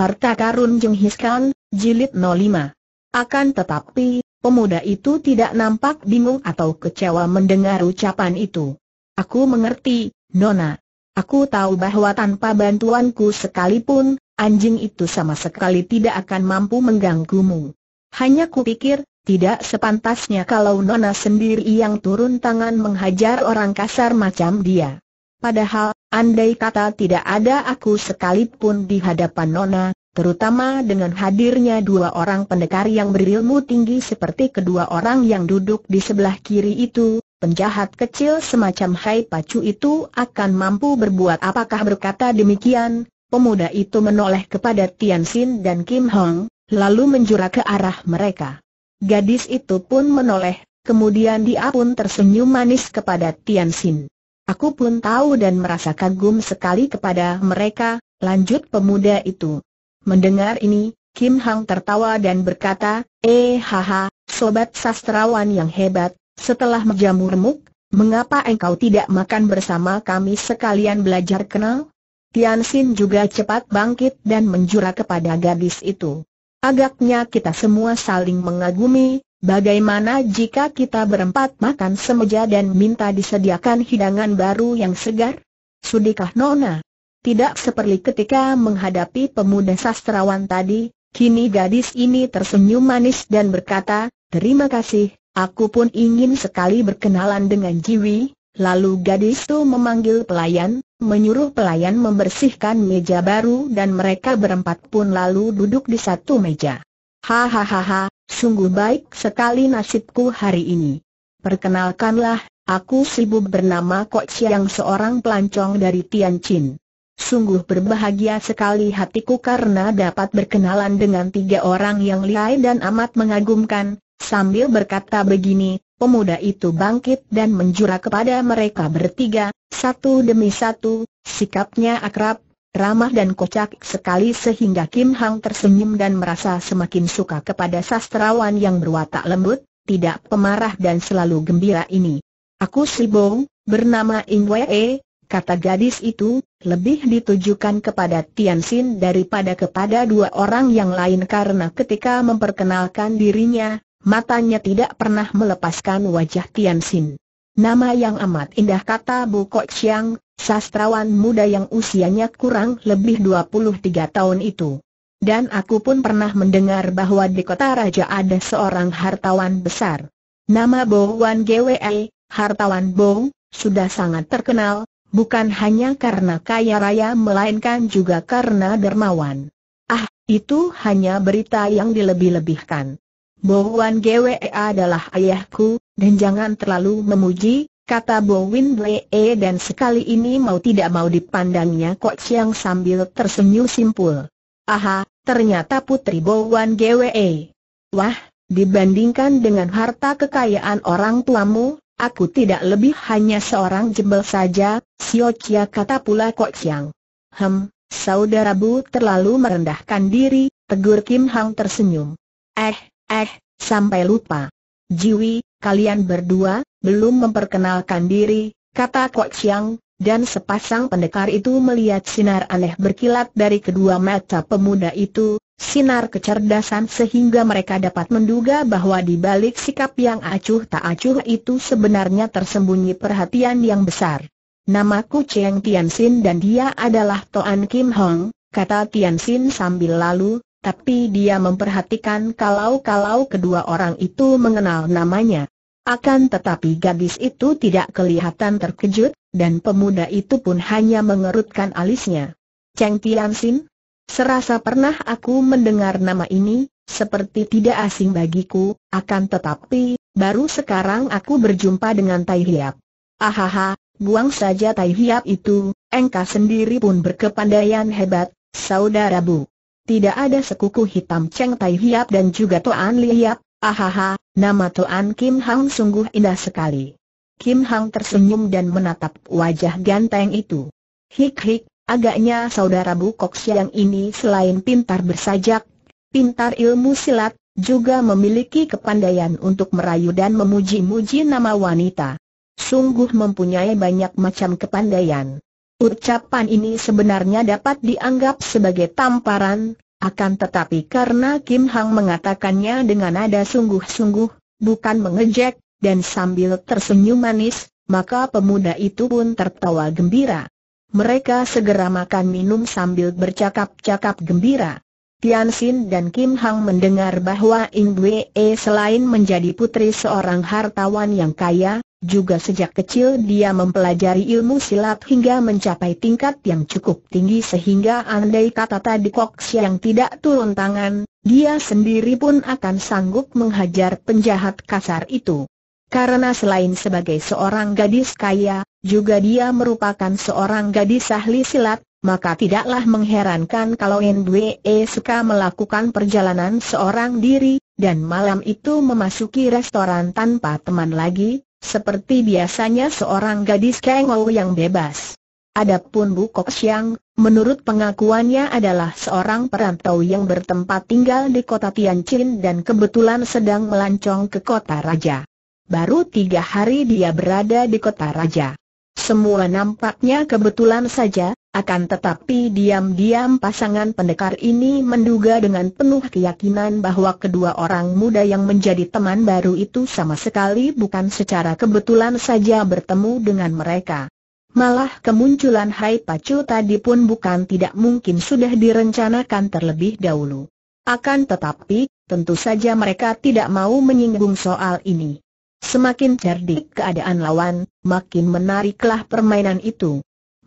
Harta Karun Jenghis Khan, Jilid 05. Akan tetapi, pemuda itu tidak nampak bingung atau kecewa mendengar ucapan itu. Aku mengerti, Nona. Aku tahu bahwa tanpa bantuanku sekalipun, anjing itu sama sekali tidak akan mampu mengganggumu. Hanya kupikir, tidak sepantasnya kalau Nona sendiri yang turun tangan menghajar orang kasar macam dia. Padahal, andai kata tidak ada aku sekalipun di hadapan Nona, terutama dengan hadirnya dua orang pendekar yang berilmu tinggi seperti kedua orang yang duduk di sebelah kiri itu, penjahat kecil semacam Hai Pacu itu akan mampu berbuat apakah berkata demikian, pemuda itu menoleh kepada Tian Xin dan Kim Hong, lalu menjura ke arah mereka. Gadis itu pun menoleh, kemudian dia pun tersenyum manis kepada Tian Xin. Aku pun tahu dan merasa kagum sekali kepada mereka, lanjut pemuda itu. Mendengar ini, Kim Hang tertawa dan berkata, Eh haha, sobat sastrawan yang hebat, setelah menjamu remuk, mengapa engkau tidak makan bersama kami sekalian belajar kenal? Tian Xin juga cepat bangkit dan menjura kepada gadis itu. Agaknya kita semua saling mengagumi, Bagaimana jika kita berempat makan semeja dan minta disediakan hidangan baru yang segar? Sudikah Nona? Tidak seperti ketika menghadapi pemuda sastrawan tadi, kini gadis ini tersenyum manis dan berkata, Terima kasih, aku pun ingin sekali berkenalan dengan Jiwi. Lalu gadis itu memanggil pelayan, menyuruh pelayan membersihkan meja baru dan mereka berempat pun lalu duduk di satu meja. Hahaha, Sungguh baik sekali nasibku hari ini. Perkenalkanlah, aku sibuk bernama Kok Siang seorang pelancong dari Tianjin. Sungguh berbahagia sekali hatiku karena dapat berkenalan dengan tiga orang yang lihai dan amat mengagumkan. Sambil berkata begini, pemuda itu bangkit dan menjura kepada mereka bertiga, satu demi satu, sikapnya akrab, ramah dan kocak sekali sehingga Kim Hang tersenyum dan merasa semakin suka kepada sastrawan yang berwatak lembut, tidak pemarah dan selalu gembira ini. Aku si Bo, bernama In Wei, kata gadis itu, lebih ditujukan kepada Tian Xin daripada kepada dua orang yang lain karena ketika memperkenalkan dirinya, matanya tidak pernah melepaskan wajah Tian Xin. Nama yang amat indah kata Bu Kok Xiang, Sastrawan muda yang usianya kurang lebih 23 tahun itu. Dan aku pun pernah mendengar bahwa di kota raja ada seorang hartawan besar. Nama Bo Wan GWE, hartawan Bo, sudah sangat terkenal, bukan hanya karena kaya raya melainkan juga karena dermawan. Ah, itu hanya berita yang dilebih-lebihkan. Bo Wan GWE adalah ayahku, dan jangan terlalu memuji, kata Bowin Blee eh, dan sekali ini mau tidak mau dipandangnya Kok Siang sambil tersenyum simpul. Aha, ternyata putri Bowan GWE. Wah, dibandingkan dengan harta kekayaan orang tuamu, aku tidak lebih hanya seorang jembel saja, Sio Chia kata pula Kok Siang. Hem, saudara Bu terlalu merendahkan diri, tegur Kim Hang tersenyum. Eh, eh, sampai lupa. Jiwi, kalian berdua, belum memperkenalkan diri, kata Kok Siang, dan sepasang pendekar itu melihat sinar aneh berkilat dari kedua mata pemuda itu, sinar kecerdasan sehingga mereka dapat menduga bahwa di balik sikap yang acuh tak acuh itu sebenarnya tersembunyi perhatian yang besar. Namaku Cheng Tianxin dan dia adalah Toan Kim Hong, kata Tianxin sambil lalu, tapi dia memperhatikan kalau-kalau kedua orang itu mengenal namanya. Akan tetapi gadis itu tidak kelihatan terkejut, dan pemuda itu pun hanya mengerutkan alisnya. Cheng Tianxin? Serasa pernah aku mendengar nama ini, seperti tidak asing bagiku, akan tetapi, baru sekarang aku berjumpa dengan Tai Hiap. Ahaha, buang saja Tai Hiap itu, engkau sendiri pun berkepandaian hebat, saudara bu. Tidak ada sekuku hitam Cheng Tai Hiap dan juga Toan Li Hiap, Ahaha, nama tuan Kim Hang sungguh indah sekali. Kim Hang tersenyum dan menatap wajah ganteng itu. Hik-hik, agaknya saudara Bu Kok Siang ini selain pintar bersajak, pintar ilmu silat, juga memiliki kepandaian untuk merayu dan memuji-muji nama wanita. Sungguh mempunyai banyak macam kepandaian. Ucapan ini sebenarnya dapat dianggap sebagai tamparan, akan tetapi karena Kim Hang mengatakannya dengan nada sungguh-sungguh, bukan mengejek, dan sambil tersenyum manis, maka pemuda itu pun tertawa gembira. Mereka segera makan minum sambil bercakap-cakap gembira. Tian Xin dan Kim Hang mendengar bahwa Ing Wei selain menjadi putri seorang hartawan yang kaya, juga sejak kecil dia mempelajari ilmu silat hingga mencapai tingkat yang cukup tinggi sehingga andai kata tadi Kok yang tidak turun tangan, dia sendiri pun akan sanggup menghajar penjahat kasar itu. Karena selain sebagai seorang gadis kaya, juga dia merupakan seorang gadis ahli silat, maka tidaklah mengherankan kalau NWE suka melakukan perjalanan seorang diri, dan malam itu memasuki restoran tanpa teman lagi, seperti biasanya seorang gadis kengol yang bebas. Adapun Bu Kok Siang, menurut pengakuannya adalah seorang perantau yang bertempat tinggal di kota Tianjin dan kebetulan sedang melancong ke kota raja. Baru tiga hari dia berada di kota raja. Semua nampaknya kebetulan saja, akan tetapi diam-diam pasangan pendekar ini menduga dengan penuh keyakinan bahwa kedua orang muda yang menjadi teman baru itu sama sekali bukan secara kebetulan saja bertemu dengan mereka. Malah kemunculan Hai Pacu tadi pun bukan tidak mungkin sudah direncanakan terlebih dahulu. Akan tetapi, tentu saja mereka tidak mau menyinggung soal ini. Semakin cerdik keadaan lawan, makin menariklah permainan itu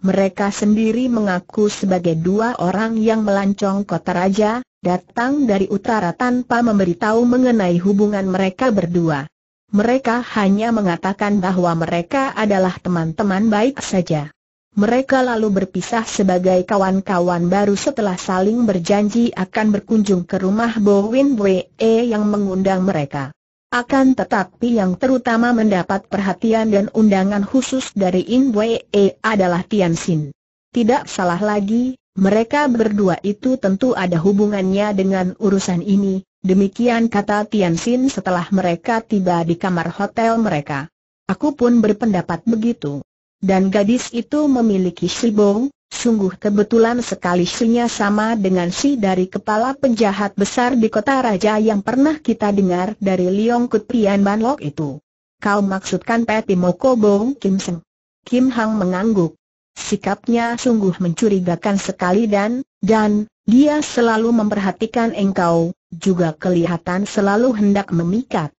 mereka sendiri mengaku sebagai dua orang yang melancong kota raja, datang dari utara tanpa memberitahu mengenai hubungan mereka berdua. Mereka hanya mengatakan bahwa mereka adalah teman-teman baik saja. Mereka lalu berpisah sebagai kawan-kawan baru setelah saling berjanji akan berkunjung ke rumah Bowen Wee yang mengundang mereka. Akan tetapi yang terutama mendapat perhatian dan undangan khusus dari In Wei e adalah Tian Xin. Tidak salah lagi, mereka berdua itu tentu ada hubungannya dengan urusan ini, demikian kata Tian Xin setelah mereka tiba di kamar hotel mereka. Aku pun berpendapat begitu. Dan gadis itu memiliki Shibong, Sungguh kebetulan sekali sinya sama dengan si dari kepala penjahat besar di kota raja yang pernah kita dengar dari Liong Kutian Banlok itu. Kau maksudkan Peti Moko Kim Seng? Kim Hang mengangguk. Sikapnya sungguh mencurigakan sekali dan, dan, dia selalu memperhatikan engkau, juga kelihatan selalu hendak memikat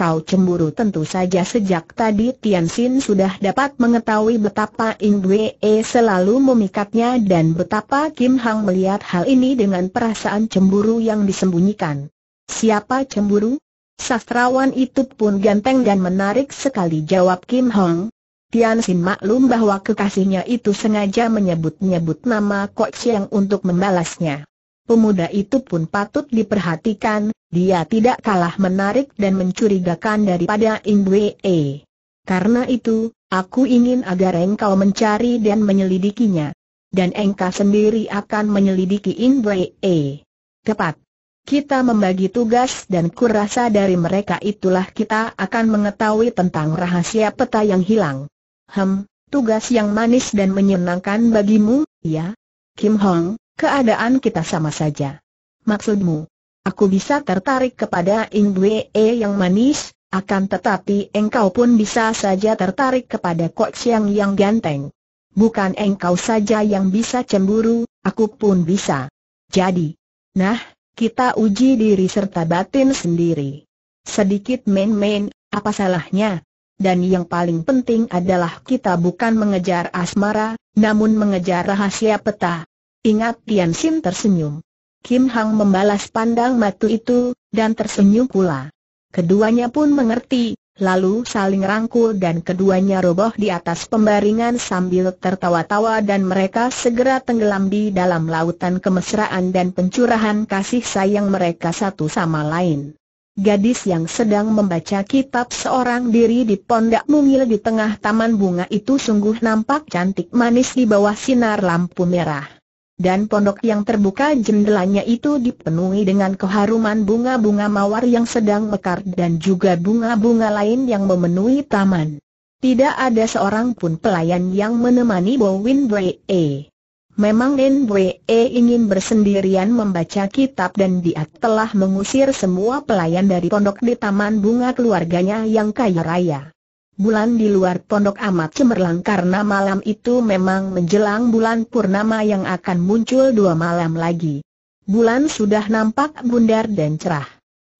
kau cemburu tentu saja sejak tadi Tian Xin sudah dapat mengetahui betapa In Wei e selalu memikatnya dan betapa Kim Hang melihat hal ini dengan perasaan cemburu yang disembunyikan. Siapa cemburu? Sastrawan itu pun ganteng dan menarik sekali jawab Kim Hang. Tian Xin maklum bahwa kekasihnya itu sengaja menyebut-nyebut nama Kok Siang untuk membalasnya pemuda itu pun patut diperhatikan, dia tidak kalah menarik dan mencurigakan daripada Indwe. Karena itu, aku ingin agar engkau mencari dan menyelidikinya. Dan engkau sendiri akan menyelidiki Indwe. Tepat. Kita membagi tugas dan kurasa dari mereka itulah kita akan mengetahui tentang rahasia peta yang hilang. Hem, tugas yang manis dan menyenangkan bagimu, ya? Kim Hong, Keadaan kita sama saja. Maksudmu? Aku bisa tertarik kepada Ingwe e yang manis, akan tetapi engkau pun bisa saja tertarik kepada Kok Siang yang ganteng. Bukan engkau saja yang bisa cemburu, aku pun bisa. Jadi, nah, kita uji diri serta batin sendiri. Sedikit main-main, apa salahnya? Dan yang paling penting adalah kita bukan mengejar asmara, namun mengejar rahasia peta. Ingat Tian Xin tersenyum. Kim Hang membalas pandang matu itu, dan tersenyum pula. Keduanya pun mengerti, lalu saling rangkul dan keduanya roboh di atas pembaringan sambil tertawa-tawa dan mereka segera tenggelam di dalam lautan kemesraan dan pencurahan kasih sayang mereka satu sama lain. Gadis yang sedang membaca kitab seorang diri di pondak mungil di tengah taman bunga itu sungguh nampak cantik manis di bawah sinar lampu merah dan pondok yang terbuka jendelanya itu dipenuhi dengan keharuman bunga-bunga mawar yang sedang mekar dan juga bunga-bunga lain yang memenuhi taman. Tidak ada seorang pun pelayan yang menemani Bowin Bwe. Memang Nen Bwe ingin bersendirian membaca kitab dan dia telah mengusir semua pelayan dari pondok di taman bunga keluarganya yang kaya raya bulan di luar pondok amat cemerlang karena malam itu memang menjelang bulan purnama yang akan muncul dua malam lagi. Bulan sudah nampak bundar dan cerah.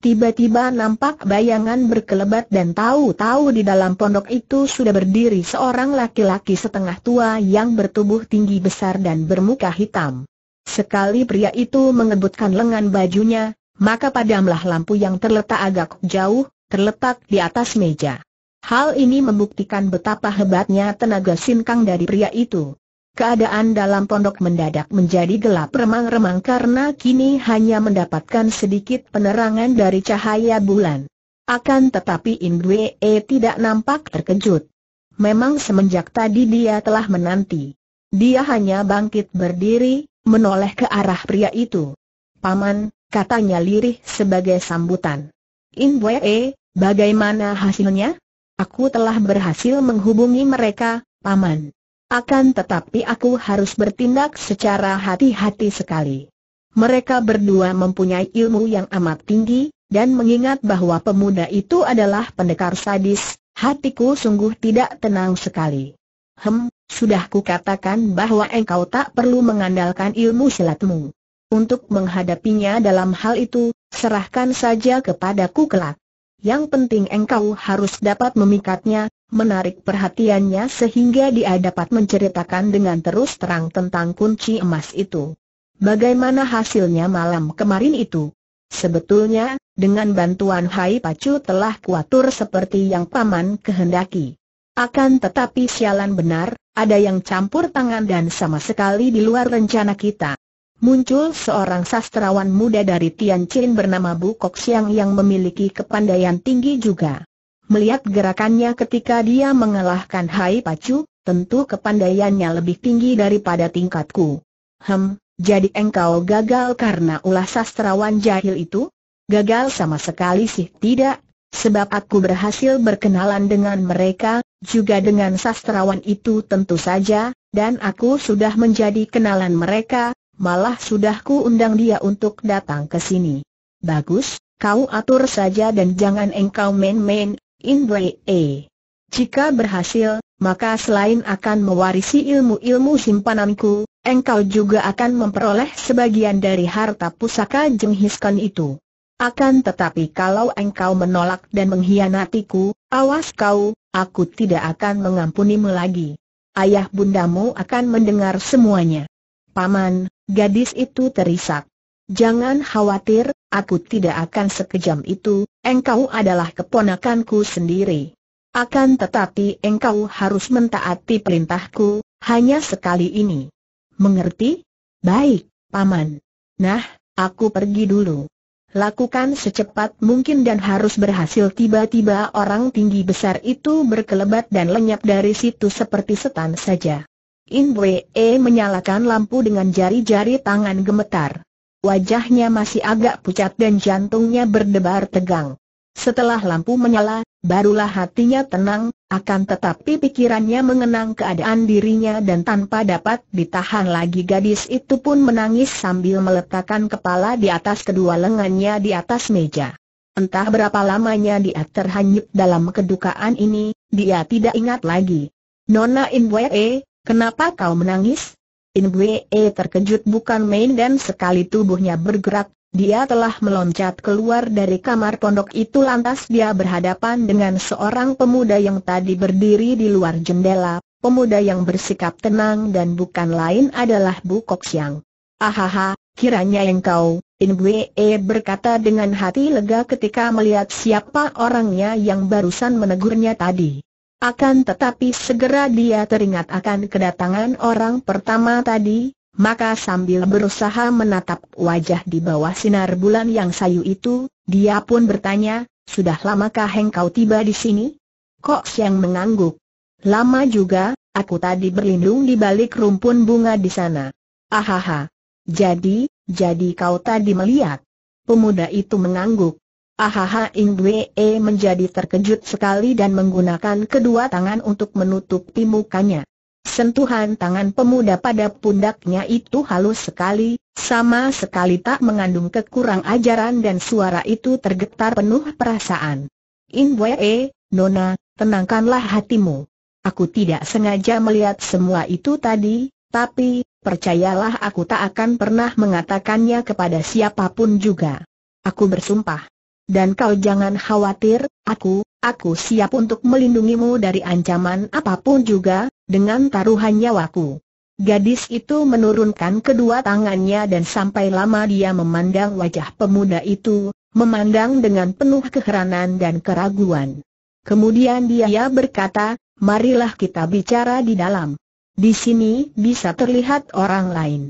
Tiba-tiba nampak bayangan berkelebat dan tahu-tahu di dalam pondok itu sudah berdiri seorang laki-laki setengah tua yang bertubuh tinggi besar dan bermuka hitam. Sekali pria itu mengebutkan lengan bajunya, maka padamlah lampu yang terletak agak jauh, terletak di atas meja. Hal ini membuktikan betapa hebatnya tenaga sinkang dari pria itu. Keadaan dalam pondok mendadak menjadi gelap remang-remang karena kini hanya mendapatkan sedikit penerangan dari cahaya bulan. Akan tetapi Indwee e tidak nampak terkejut. Memang semenjak tadi dia telah menanti. Dia hanya bangkit berdiri, menoleh ke arah pria itu. Paman, katanya lirih sebagai sambutan. Inwee, e, bagaimana hasilnya? Aku telah berhasil menghubungi mereka, Paman. Akan tetapi aku harus bertindak secara hati-hati sekali. Mereka berdua mempunyai ilmu yang amat tinggi, dan mengingat bahwa pemuda itu adalah pendekar sadis, hatiku sungguh tidak tenang sekali. Hem, sudah katakan bahwa engkau tak perlu mengandalkan ilmu silatmu. Untuk menghadapinya dalam hal itu, serahkan saja kepadaku kelak. Yang penting engkau harus dapat memikatnya, menarik perhatiannya sehingga dia dapat menceritakan dengan terus terang tentang kunci emas itu. Bagaimana hasilnya malam kemarin itu? Sebetulnya, dengan bantuan Hai Pacu telah kuatur seperti yang paman kehendaki. Akan tetapi sialan benar, ada yang campur tangan dan sama sekali di luar rencana kita muncul seorang sastrawan muda dari Tianjin bernama Bu Kok Siang yang memiliki kepandaian tinggi juga. Melihat gerakannya ketika dia mengalahkan Hai Pacu, tentu kepandaiannya lebih tinggi daripada tingkatku. Hem, jadi engkau gagal karena ulah sastrawan jahil itu? Gagal sama sekali sih tidak, sebab aku berhasil berkenalan dengan mereka, juga dengan sastrawan itu tentu saja, dan aku sudah menjadi kenalan mereka, malah sudah ku undang dia untuk datang ke sini. Bagus, kau atur saja dan jangan engkau main-main, Indre. E. Jika berhasil, maka selain akan mewarisi ilmu-ilmu simpananku, engkau juga akan memperoleh sebagian dari harta pusaka jenghiskan itu. Akan tetapi kalau engkau menolak dan mengkhianatiku, awas kau, aku tidak akan mengampunimu lagi. Ayah bundamu akan mendengar semuanya. Paman, Gadis itu terisak. Jangan khawatir, aku tidak akan sekejam itu, engkau adalah keponakanku sendiri. Akan tetapi engkau harus mentaati perintahku, hanya sekali ini. Mengerti? Baik, Paman. Nah, aku pergi dulu. Lakukan secepat mungkin dan harus berhasil tiba-tiba orang tinggi besar itu berkelebat dan lenyap dari situ seperti setan saja. In Wee menyalakan lampu dengan jari-jari tangan gemetar. Wajahnya masih agak pucat dan jantungnya berdebar tegang. Setelah lampu menyala, barulah hatinya tenang, akan tetapi pikirannya mengenang keadaan dirinya dan tanpa dapat ditahan lagi gadis itu pun menangis sambil meletakkan kepala di atas kedua lengannya di atas meja. Entah berapa lamanya dia terhanyut dalam kedukaan ini, dia tidak ingat lagi. Nona Inwee, Kenapa kau menangis? Wee terkejut bukan main dan sekali tubuhnya bergerak, dia telah meloncat keluar dari kamar pondok itu lantas dia berhadapan dengan seorang pemuda yang tadi berdiri di luar jendela, pemuda yang bersikap tenang dan bukan lain adalah Bu Kok Siang. Ahaha, kiranya engkau, Wee berkata dengan hati lega ketika melihat siapa orangnya yang barusan menegurnya tadi. Akan tetapi segera dia teringat akan kedatangan orang pertama tadi, maka sambil berusaha menatap wajah di bawah sinar bulan yang sayu itu, dia pun bertanya, sudah lamakah engkau tiba di sini? Kok siang mengangguk? Lama juga, aku tadi berlindung di balik rumpun bunga di sana. Ahaha. Jadi, jadi kau tadi melihat. Pemuda itu mengangguk. Ahaha Wee menjadi terkejut sekali dan menggunakan kedua tangan untuk menutupi mukanya. Sentuhan tangan pemuda pada pundaknya itu halus sekali, sama sekali tak mengandung kekurang ajaran dan suara itu tergetar penuh perasaan. Inwee, Nona, tenangkanlah hatimu. Aku tidak sengaja melihat semua itu tadi, tapi, percayalah aku tak akan pernah mengatakannya kepada siapapun juga. Aku bersumpah. Dan kau jangan khawatir, aku, aku siap untuk melindungimu dari ancaman apapun juga, dengan taruhan nyawaku. Gadis itu menurunkan kedua tangannya dan sampai lama dia memandang wajah pemuda itu, memandang dengan penuh keheranan dan keraguan. Kemudian dia berkata, marilah kita bicara di dalam. Di sini bisa terlihat orang lain.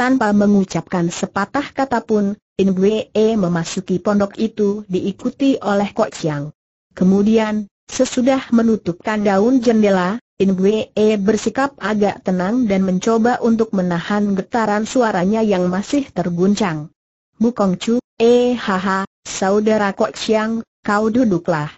Tanpa mengucapkan sepatah kata pun, In Wee memasuki pondok itu diikuti oleh Kok Siang. Kemudian, sesudah menutupkan daun jendela, In Wee bersikap agak tenang dan mencoba untuk menahan getaran suaranya yang masih terguncang. Bukong Chu, eh haha, saudara Kok Siang, kau duduklah.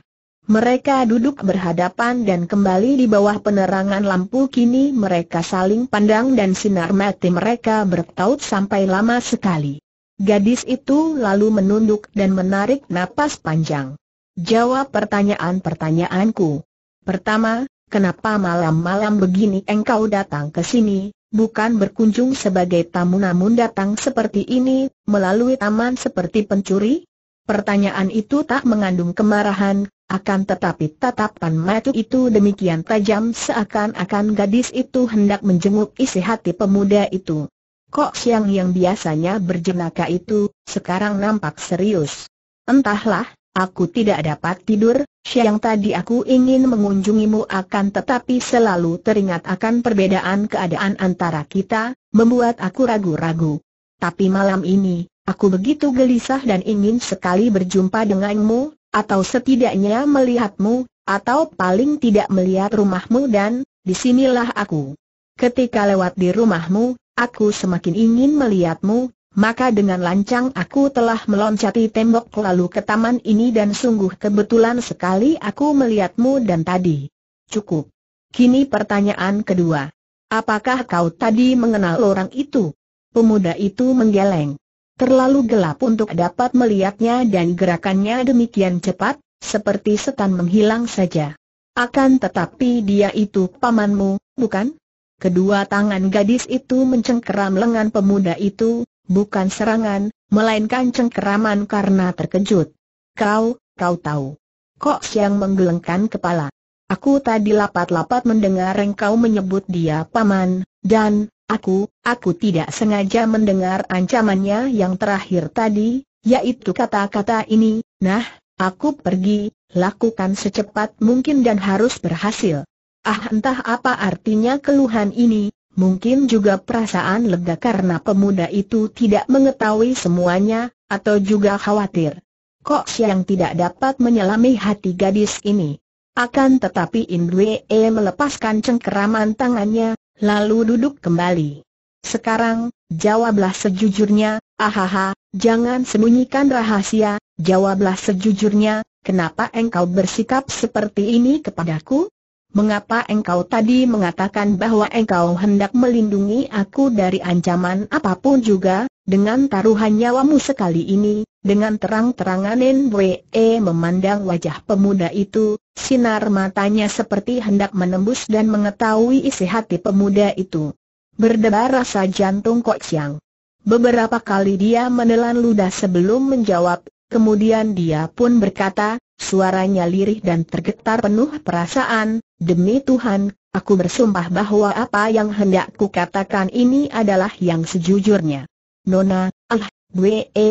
Mereka duduk berhadapan dan kembali di bawah penerangan lampu kini mereka saling pandang dan sinar mati mereka bertaut sampai lama sekali. Gadis itu lalu menunduk dan menarik napas panjang. Jawab pertanyaan-pertanyaanku. Pertama, kenapa malam-malam begini engkau datang ke sini, bukan berkunjung sebagai tamu namun datang seperti ini, melalui taman seperti pencuri? Pertanyaan itu tak mengandung kemarahan, akan tetapi tatapan mata itu demikian tajam seakan-akan gadis itu hendak menjenguk isi hati pemuda itu. Kok Siang yang biasanya berjenaka itu, sekarang nampak serius. Entahlah, aku tidak dapat tidur, Siang tadi aku ingin mengunjungimu akan tetapi selalu teringat akan perbedaan keadaan antara kita, membuat aku ragu-ragu. Tapi malam ini, aku begitu gelisah dan ingin sekali berjumpa denganmu, atau setidaknya melihatmu, atau paling tidak melihat rumahmu dan, disinilah aku. Ketika lewat di rumahmu, aku semakin ingin melihatmu, maka dengan lancang aku telah meloncati tembok lalu ke taman ini dan sungguh kebetulan sekali aku melihatmu dan tadi. Cukup. Kini pertanyaan kedua. Apakah kau tadi mengenal orang itu? Pemuda itu menggeleng. Terlalu gelap untuk dapat melihatnya dan gerakannya demikian cepat, seperti setan menghilang saja. Akan tetapi dia itu pamanmu, bukan? Kedua tangan gadis itu mencengkeram lengan pemuda itu, bukan serangan, melainkan cengkeraman karena terkejut. Kau, kau tahu. Kok siang menggelengkan kepala. Aku tadi lapat-lapat mendengar engkau menyebut dia paman, dan, aku, aku tidak sengaja mendengar ancamannya yang terakhir tadi, yaitu kata-kata ini, nah, aku pergi, lakukan secepat mungkin dan harus berhasil. Ah entah apa artinya keluhan ini, mungkin juga perasaan lega karena pemuda itu tidak mengetahui semuanya, atau juga khawatir. Kok Siang tidak dapat menyelami hati gadis ini? Akan tetapi Indwee melepaskan cengkeraman tangannya, lalu duduk kembali. Sekarang, jawablah sejujurnya, ahaha, jangan sembunyikan rahasia, jawablah sejujurnya, kenapa engkau bersikap seperti ini kepadaku? mengapa engkau tadi mengatakan bahwa engkau hendak melindungi aku dari ancaman apapun juga, dengan taruhan nyawamu sekali ini, dengan terang-terangan NWE e memandang wajah pemuda itu, sinar matanya seperti hendak menembus dan mengetahui isi hati pemuda itu. Berdebar rasa jantung Kok Siang. Beberapa kali dia menelan ludah sebelum menjawab, kemudian dia pun berkata, Suaranya lirih dan tergetar penuh perasaan, demi Tuhan, aku bersumpah bahwa apa yang hendak katakan ini adalah yang sejujurnya. Nona, ah, Bwe e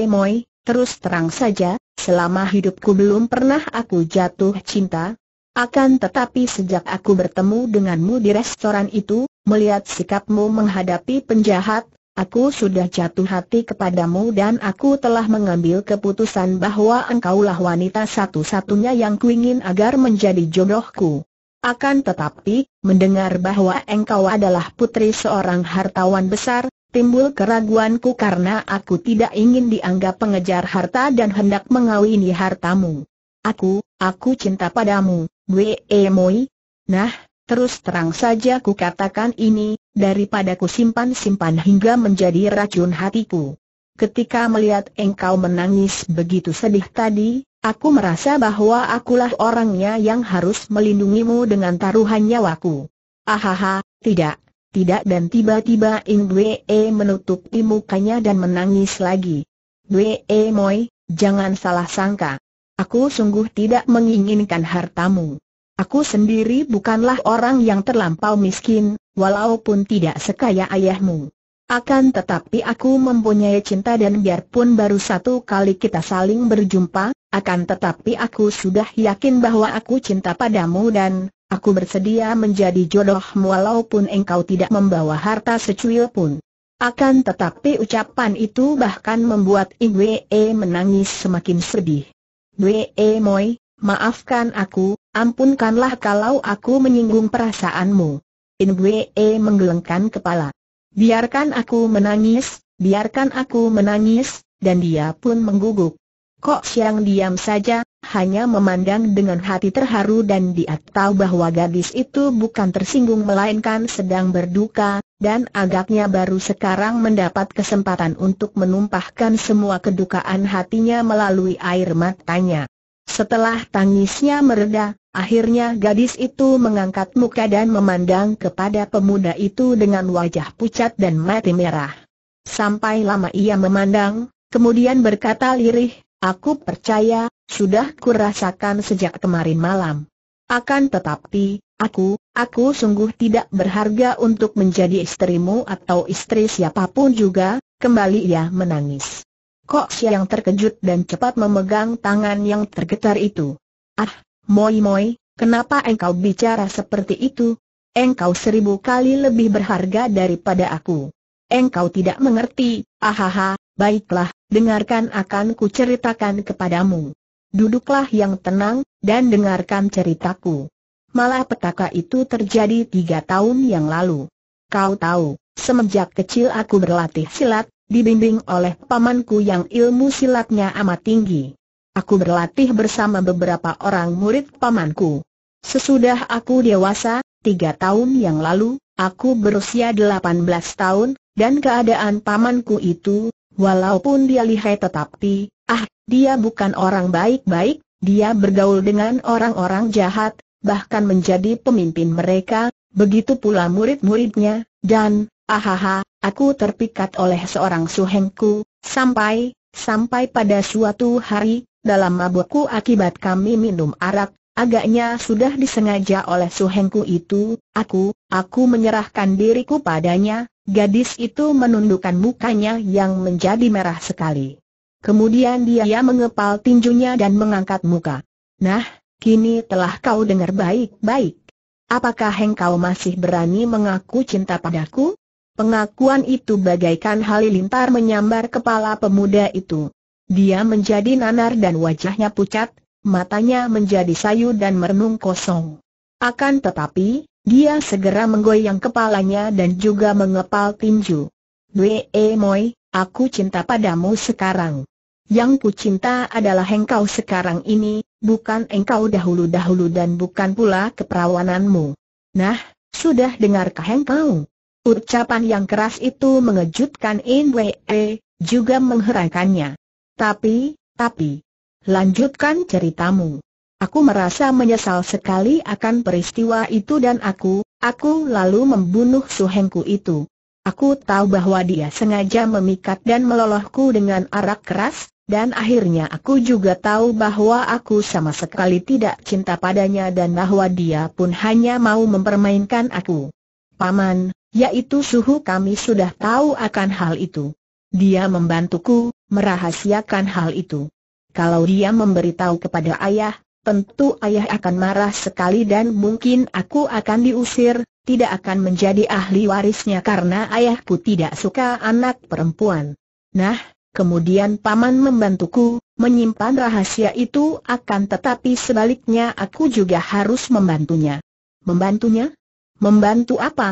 terus terang saja, selama hidupku belum pernah aku jatuh cinta. Akan tetapi sejak aku bertemu denganmu di restoran itu, melihat sikapmu menghadapi penjahat, Aku sudah jatuh hati kepadamu dan aku telah mengambil keputusan bahwa engkaulah wanita satu-satunya yang kuingin agar menjadi jodohku. Akan tetapi, mendengar bahwa engkau adalah putri seorang hartawan besar, timbul keraguanku karena aku tidak ingin dianggap pengejar harta dan hendak mengawini hartamu. Aku, aku cinta padamu, Wei Moi. Nah, Terus terang saja ku katakan ini, daripada ku simpan-simpan hingga menjadi racun hatiku. Ketika melihat engkau menangis begitu sedih tadi, aku merasa bahwa akulah orangnya yang harus melindungimu dengan taruhan nyawaku. Ahaha, tidak, tidak dan tiba-tiba Ingwe e menutupi mukanya dan menangis lagi. Dwe e Moi, jangan salah sangka. Aku sungguh tidak menginginkan hartamu. Aku sendiri bukanlah orang yang terlampau miskin, walaupun tidak sekaya ayahmu. Akan tetapi aku mempunyai cinta dan biarpun baru satu kali kita saling berjumpa, akan tetapi aku sudah yakin bahwa aku cinta padamu dan aku bersedia menjadi jodohmu walaupun engkau tidak membawa harta secuil pun. Akan tetapi ucapan itu bahkan membuat Iwe menangis semakin sedih. Wee Moi, maafkan aku, ampunkanlah kalau aku menyinggung perasaanmu. Wee menggelengkan kepala. Biarkan aku menangis, biarkan aku menangis, dan dia pun mengguguk. Kok Siang diam saja, hanya memandang dengan hati terharu dan dia tahu bahwa gadis itu bukan tersinggung melainkan sedang berduka, dan agaknya baru sekarang mendapat kesempatan untuk menumpahkan semua kedukaan hatinya melalui air matanya. Setelah tangisnya mereda, akhirnya gadis itu mengangkat muka dan memandang kepada pemuda itu dengan wajah pucat dan mati merah. Sampai lama ia memandang, kemudian berkata lirih, aku percaya, sudah kurasakan sejak kemarin malam. Akan tetapi, aku, aku sungguh tidak berharga untuk menjadi istrimu atau istri siapapun juga, kembali ia menangis. Kok yang terkejut dan cepat memegang tangan yang tergetar itu. Ah, Moi Moi, kenapa engkau bicara seperti itu? Engkau seribu kali lebih berharga daripada aku. Engkau tidak mengerti, ahaha, baiklah, dengarkan akan ku ceritakan kepadamu. Duduklah yang tenang, dan dengarkan ceritaku. malah petaka itu terjadi tiga tahun yang lalu. Kau tahu, semenjak kecil aku berlatih silat, dibimbing oleh pamanku yang ilmu silatnya amat tinggi. Aku berlatih bersama beberapa orang murid pamanku. Sesudah aku dewasa, tiga tahun yang lalu, aku berusia 18 tahun, dan keadaan pamanku itu, walaupun dia lihai tetapi, ah, dia bukan orang baik-baik, dia bergaul dengan orang-orang jahat, bahkan menjadi pemimpin mereka, begitu pula murid-muridnya, dan, Ahaha, aku terpikat oleh seorang suhengku, sampai, sampai pada suatu hari, dalam mabukku akibat kami minum arak, agaknya sudah disengaja oleh suhengku itu, aku, aku menyerahkan diriku padanya, gadis itu menundukkan mukanya yang menjadi merah sekali. Kemudian dia mengepal tinjunya dan mengangkat muka. Nah, kini telah kau dengar baik-baik. Apakah engkau masih berani mengaku cinta padaku? Pengakuan itu bagaikan halilintar menyambar kepala pemuda itu. Dia menjadi nanar dan wajahnya pucat, matanya menjadi sayu dan merenung kosong. Akan tetapi, dia segera menggoyang kepalanya dan juga mengepal tinju. Wee eh, Moi, aku cinta padamu sekarang. Yang ku cinta adalah engkau sekarang ini, bukan engkau dahulu-dahulu dan bukan pula keperawananmu. Nah, sudah dengarkah engkau? Ucapan yang keras itu mengejutkan Wei, juga mengherankannya. Tapi, tapi, lanjutkan ceritamu. Aku merasa menyesal sekali akan peristiwa itu dan aku, aku lalu membunuh suhengku itu. Aku tahu bahwa dia sengaja memikat dan melolohku dengan arak keras, dan akhirnya aku juga tahu bahwa aku sama sekali tidak cinta padanya dan bahwa dia pun hanya mau mempermainkan aku. Paman, yaitu suhu kami sudah tahu akan hal itu. Dia membantuku, merahasiakan hal itu. Kalau dia memberitahu kepada ayah, tentu ayah akan marah sekali dan mungkin aku akan diusir, tidak akan menjadi ahli warisnya karena ayahku tidak suka anak perempuan. Nah, kemudian paman membantuku, menyimpan rahasia itu akan tetapi sebaliknya aku juga harus membantunya. Membantunya? Membantu apa?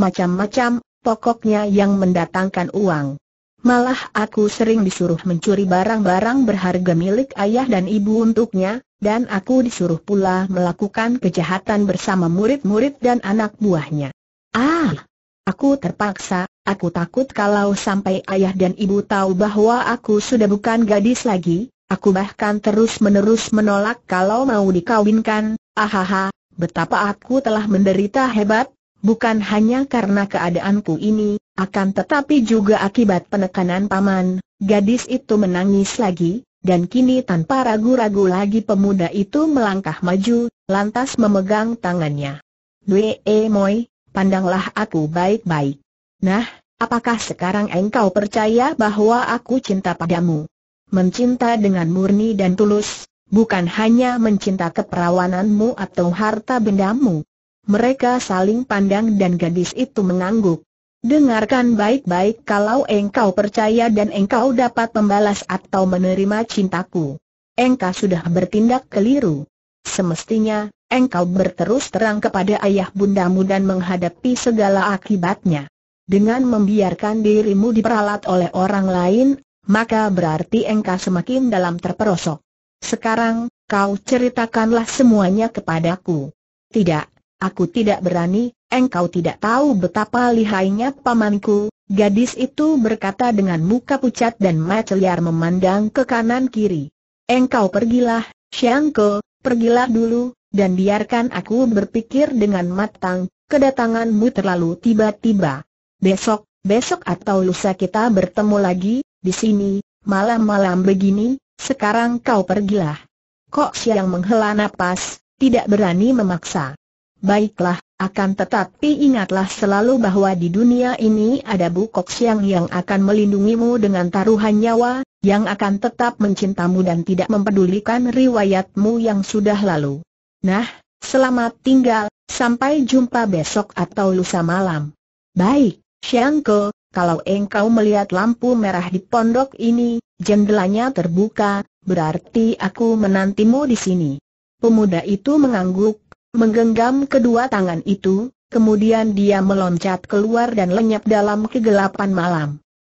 macam-macam, pokoknya yang mendatangkan uang. Malah aku sering disuruh mencuri barang-barang berharga milik ayah dan ibu untuknya, dan aku disuruh pula melakukan kejahatan bersama murid-murid dan anak buahnya. Ah, aku terpaksa, aku takut kalau sampai ayah dan ibu tahu bahwa aku sudah bukan gadis lagi, aku bahkan terus-menerus menolak kalau mau dikawinkan, ahaha, betapa aku telah menderita hebat, Bukan hanya karena keadaanku ini, akan tetapi juga akibat penekanan paman, gadis itu menangis lagi, dan kini tanpa ragu-ragu lagi pemuda itu melangkah maju, lantas memegang tangannya. Wee eh, Moi, pandanglah aku baik-baik. Nah, apakah sekarang engkau percaya bahwa aku cinta padamu? Mencinta dengan murni dan tulus, bukan hanya mencinta keperawananmu atau harta bendamu. Mereka saling pandang dan gadis itu mengangguk. Dengarkan baik-baik kalau engkau percaya dan engkau dapat membalas atau menerima cintaku. Engkau sudah bertindak keliru. Semestinya, engkau berterus terang kepada ayah bundamu dan menghadapi segala akibatnya. Dengan membiarkan dirimu diperalat oleh orang lain, maka berarti engkau semakin dalam terperosok. Sekarang, kau ceritakanlah semuanya kepadaku. Tidak, Aku tidak berani, engkau tidak tahu betapa lihainya pamanku, gadis itu berkata dengan muka pucat dan mata liar memandang ke kanan kiri. Engkau pergilah, Xiangke, pergilah dulu, dan biarkan aku berpikir dengan matang, kedatanganmu terlalu tiba-tiba. Besok, besok atau lusa kita bertemu lagi, di sini, malam-malam begini, sekarang kau pergilah. Kok siang menghela napas, tidak berani memaksa. Baiklah, akan tetapi ingatlah selalu bahwa di dunia ini ada bukok siang yang akan melindungimu dengan taruhan nyawa, yang akan tetap mencintamu dan tidak mempedulikan riwayatmu yang sudah lalu. Nah, selamat tinggal, sampai jumpa besok atau lusa malam. Baik, Xiangke, kalau engkau melihat lampu merah di pondok ini, jendelanya terbuka, berarti aku menantimu di sini. Pemuda itu mengangguk Menggenggam kedua tangan itu, kemudian dia meloncat keluar dan lenyap dalam kegelapan malam.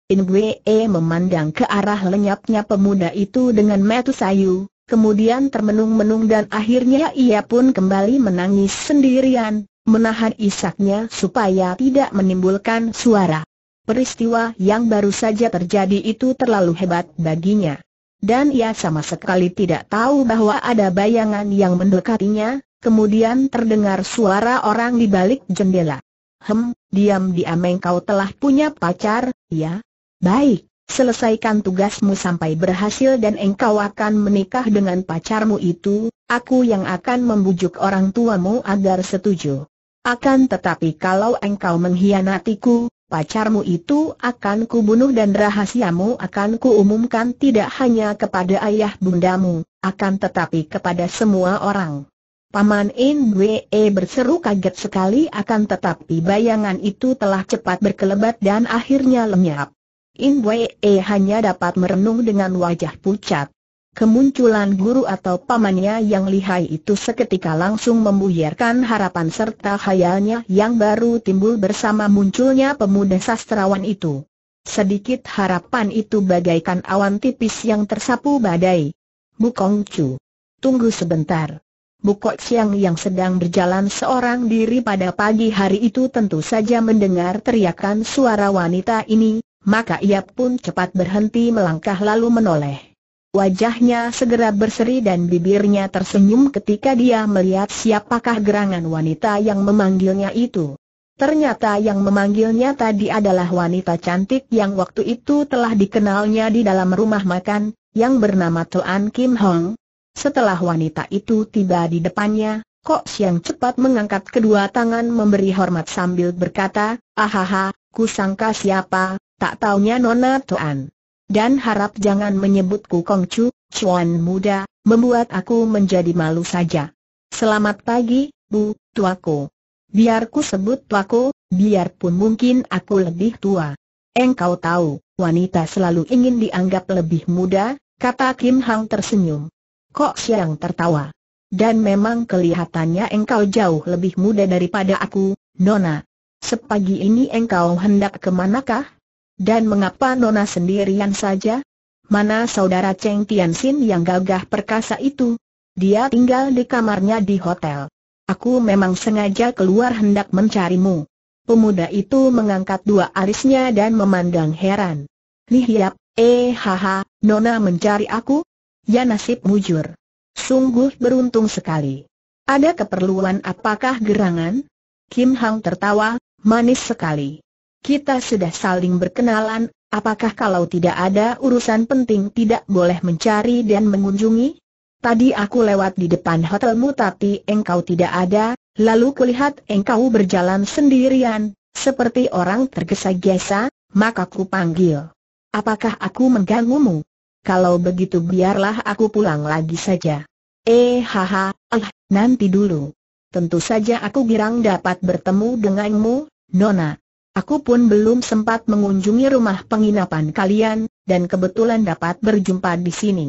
In e memandang ke arah lenyapnya pemuda itu dengan metu sayu, kemudian termenung-menung dan akhirnya ia pun kembali menangis sendirian, menahan isaknya supaya tidak menimbulkan suara. Peristiwa yang baru saja terjadi itu terlalu hebat baginya. Dan ia sama sekali tidak tahu bahwa ada bayangan yang mendekatinya, Kemudian terdengar suara orang di balik jendela. Hem, diam-diam engkau telah punya pacar, ya? Baik, selesaikan tugasmu sampai berhasil dan engkau akan menikah dengan pacarmu itu, aku yang akan membujuk orang tuamu agar setuju. Akan tetapi kalau engkau mengkhianatiku, pacarmu itu akan kubunuh dan rahasiamu akan kuumumkan tidak hanya kepada ayah bundamu, akan tetapi kepada semua orang. Paman Nwe berseru kaget sekali akan tetapi bayangan itu telah cepat berkelebat dan akhirnya lenyap. Nwe hanya dapat merenung dengan wajah pucat. Kemunculan guru atau pamannya yang lihai itu seketika langsung membuyarkan harapan serta khayalnya yang baru timbul bersama munculnya pemuda sastrawan itu. Sedikit harapan itu bagaikan awan tipis yang tersapu badai. Bukong Chu. Tunggu sebentar. Bukot Siang yang sedang berjalan seorang diri pada pagi hari itu tentu saja mendengar teriakan suara wanita ini, maka ia pun cepat berhenti melangkah lalu menoleh. Wajahnya segera berseri dan bibirnya tersenyum ketika dia melihat siapakah gerangan wanita yang memanggilnya itu. Ternyata yang memanggilnya tadi adalah wanita cantik yang waktu itu telah dikenalnya di dalam rumah makan, yang bernama Tuan Kim Hong, setelah wanita itu tiba di depannya, Kok Siang cepat mengangkat kedua tangan memberi hormat sambil berkata, Ahaha, sangka siapa, tak taunya Nona Tuan. Dan harap jangan menyebutku Kong Chu, Chuan muda, membuat aku menjadi malu saja. Selamat pagi, Bu, tuaku. Biar ku sebut tua tuaku, biarpun mungkin aku lebih tua. Engkau tahu, wanita selalu ingin dianggap lebih muda, kata Kim Hang tersenyum. Kok Siang tertawa. Dan memang kelihatannya engkau jauh lebih muda daripada aku, Nona. Sepagi ini engkau hendak kemanakah? Dan mengapa Nona sendirian saja? Mana saudara Cheng Tianxin yang gagah perkasa itu? Dia tinggal di kamarnya di hotel. Aku memang sengaja keluar hendak mencarimu. Pemuda itu mengangkat dua alisnya dan memandang heran. Lihiap, eh haha, Nona mencari aku? Ya nasib mujur. Sungguh beruntung sekali. Ada keperluan apakah gerangan? Kim Hang tertawa, manis sekali. Kita sudah saling berkenalan, apakah kalau tidak ada urusan penting tidak boleh mencari dan mengunjungi? Tadi aku lewat di depan hotelmu tapi engkau tidak ada, lalu kulihat engkau berjalan sendirian, seperti orang tergesa-gesa, maka ku panggil. Apakah aku mengganggumu? Kalau begitu biarlah aku pulang lagi saja. Eh haha, ah, nanti dulu. Tentu saja aku girang dapat bertemu denganmu, Nona. Aku pun belum sempat mengunjungi rumah penginapan kalian, dan kebetulan dapat berjumpa di sini.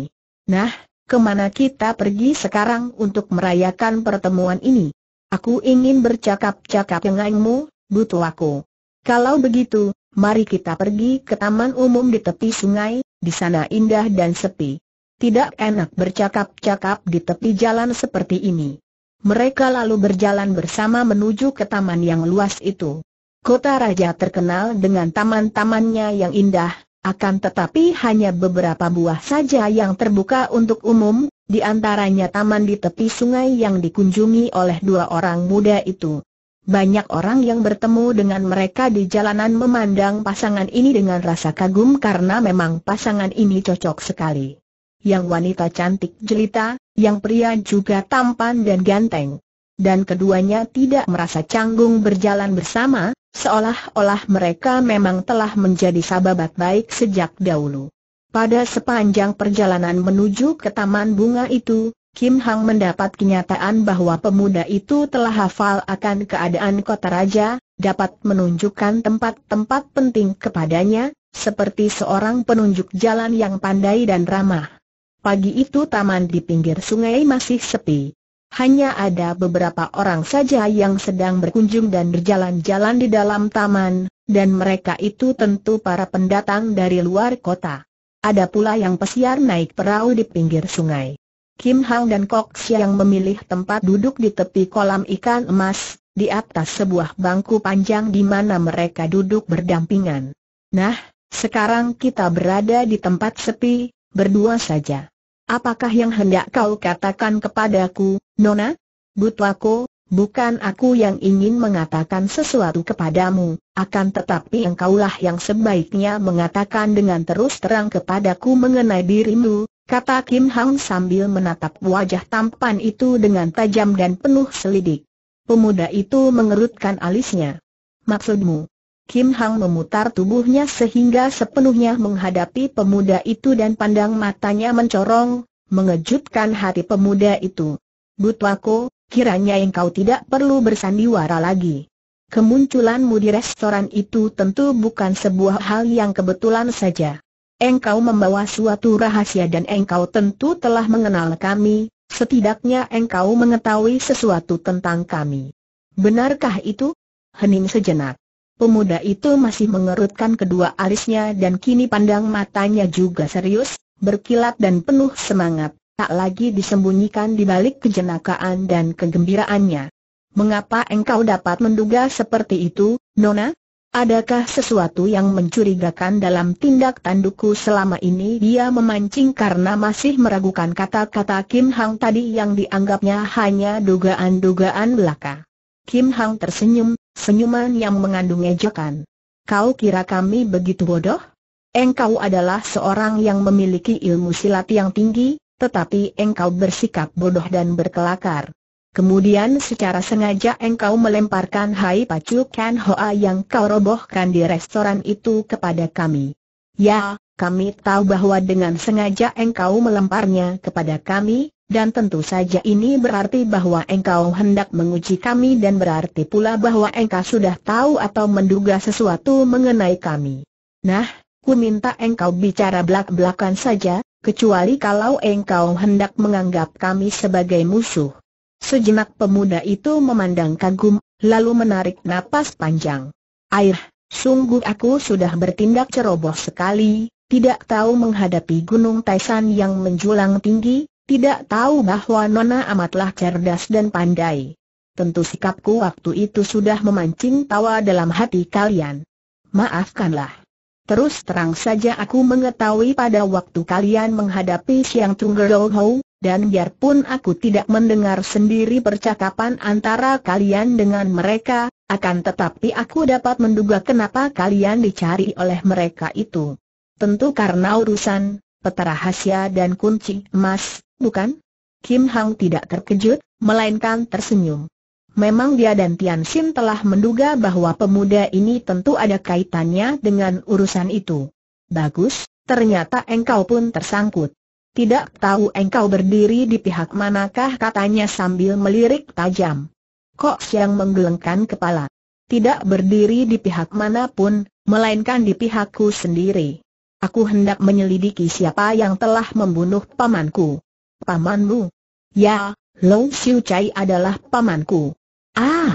Nah, kemana kita pergi sekarang untuk merayakan pertemuan ini? Aku ingin bercakap-cakap denganmu, butuh aku. Kalau begitu, mari kita pergi ke taman umum di tepi sungai, di sana indah dan sepi. Tidak enak bercakap-cakap di tepi jalan seperti ini. Mereka lalu berjalan bersama menuju ke taman yang luas itu. Kota Raja terkenal dengan taman-tamannya yang indah, akan tetapi hanya beberapa buah saja yang terbuka untuk umum, di antaranya taman di tepi sungai yang dikunjungi oleh dua orang muda itu. Banyak orang yang bertemu dengan mereka di jalanan memandang pasangan ini dengan rasa kagum karena memang pasangan ini cocok sekali. Yang wanita cantik jelita, yang pria juga tampan dan ganteng. Dan keduanya tidak merasa canggung berjalan bersama, seolah-olah mereka memang telah menjadi sahabat baik sejak dahulu. Pada sepanjang perjalanan menuju ke taman bunga itu, Kim Hang mendapat kenyataan bahwa pemuda itu telah hafal akan keadaan kota raja, dapat menunjukkan tempat-tempat penting kepadanya, seperti seorang penunjuk jalan yang pandai dan ramah. Pagi itu taman di pinggir sungai masih sepi. Hanya ada beberapa orang saja yang sedang berkunjung dan berjalan-jalan di dalam taman, dan mereka itu tentu para pendatang dari luar kota. Ada pula yang pesiar naik perahu di pinggir sungai. Kim Hang dan Kok Siang memilih tempat duduk di tepi kolam ikan emas, di atas sebuah bangku panjang di mana mereka duduk berdampingan. Nah, sekarang kita berada di tempat sepi, berdua saja. Apakah yang hendak kau katakan kepadaku, Nona? Butwako, Bukan aku yang ingin mengatakan sesuatu kepadamu, akan tetapi engkaulah yang sebaiknya mengatakan dengan terus terang kepadaku mengenai dirimu, kata Kim Hang sambil menatap wajah tampan itu dengan tajam dan penuh selidik. Pemuda itu mengerutkan alisnya. Maksudmu? Kim Hang memutar tubuhnya sehingga sepenuhnya menghadapi pemuda itu dan pandang matanya mencorong, mengejutkan hati pemuda itu. Butwako, kiranya engkau tidak perlu bersandiwara lagi. Kemunculanmu di restoran itu tentu bukan sebuah hal yang kebetulan saja engkau membawa suatu rahasia dan engkau tentu telah mengenal kami, setidaknya engkau mengetahui sesuatu tentang kami. Benarkah itu? Hening sejenak. Pemuda itu masih mengerutkan kedua alisnya dan kini pandang matanya juga serius, berkilat dan penuh semangat, tak lagi disembunyikan di balik kejenakaan dan kegembiraannya. Mengapa engkau dapat menduga seperti itu, Nona? Adakah sesuatu yang mencurigakan dalam tindak tandukku selama ini? Dia memancing karena masih meragukan kata-kata Kim Hang tadi yang dianggapnya hanya dugaan-dugaan belaka. Kim Hang tersenyum, senyuman yang mengandung ejekan. Kau kira kami begitu bodoh? Engkau adalah seorang yang memiliki ilmu silat yang tinggi, tetapi engkau bersikap bodoh dan berkelakar. Kemudian secara sengaja engkau melemparkan Hai Pacu Kan Hoa yang kau robohkan di restoran itu kepada kami. Ya, kami tahu bahwa dengan sengaja engkau melemparnya kepada kami, dan tentu saja ini berarti bahwa engkau hendak menguji kami dan berarti pula bahwa engkau sudah tahu atau menduga sesuatu mengenai kami. Nah, ku minta engkau bicara belak-belakan saja, kecuali kalau engkau hendak menganggap kami sebagai musuh. Sejenak pemuda itu memandang kagum, lalu menarik napas panjang. Air, sungguh aku sudah bertindak ceroboh sekali, tidak tahu menghadapi gunung Taisan yang menjulang tinggi, tidak tahu bahwa Nona amatlah cerdas dan pandai. Tentu sikapku waktu itu sudah memancing tawa dalam hati kalian. Maafkanlah. Terus terang saja aku mengetahui pada waktu kalian menghadapi Siang Tunggerohou, dan biarpun aku tidak mendengar sendiri percakapan antara kalian dengan mereka, akan tetapi aku dapat menduga kenapa kalian dicari oleh mereka itu. Tentu karena urusan, peta rahasia dan kunci emas, bukan? Kim Hang tidak terkejut, melainkan tersenyum. Memang dia dan Tian Xin telah menduga bahwa pemuda ini tentu ada kaitannya dengan urusan itu. Bagus, ternyata engkau pun tersangkut. Tidak tahu engkau berdiri di pihak manakah katanya sambil melirik tajam. Kok Siang menggelengkan kepala. Tidak berdiri di pihak manapun, melainkan di pihakku sendiri. Aku hendak menyelidiki siapa yang telah membunuh pamanku. Pamanmu? Ya, Long Siu Chai adalah pamanku. Ah,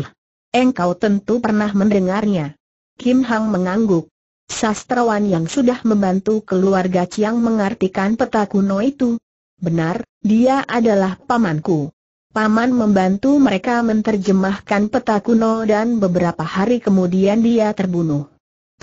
engkau tentu pernah mendengarnya. Kim Hang mengangguk. Sastrawan yang sudah membantu keluarga Chiang mengartikan peta kuno itu. Benar, dia adalah pamanku. Paman membantu mereka menterjemahkan peta kuno dan beberapa hari kemudian dia terbunuh.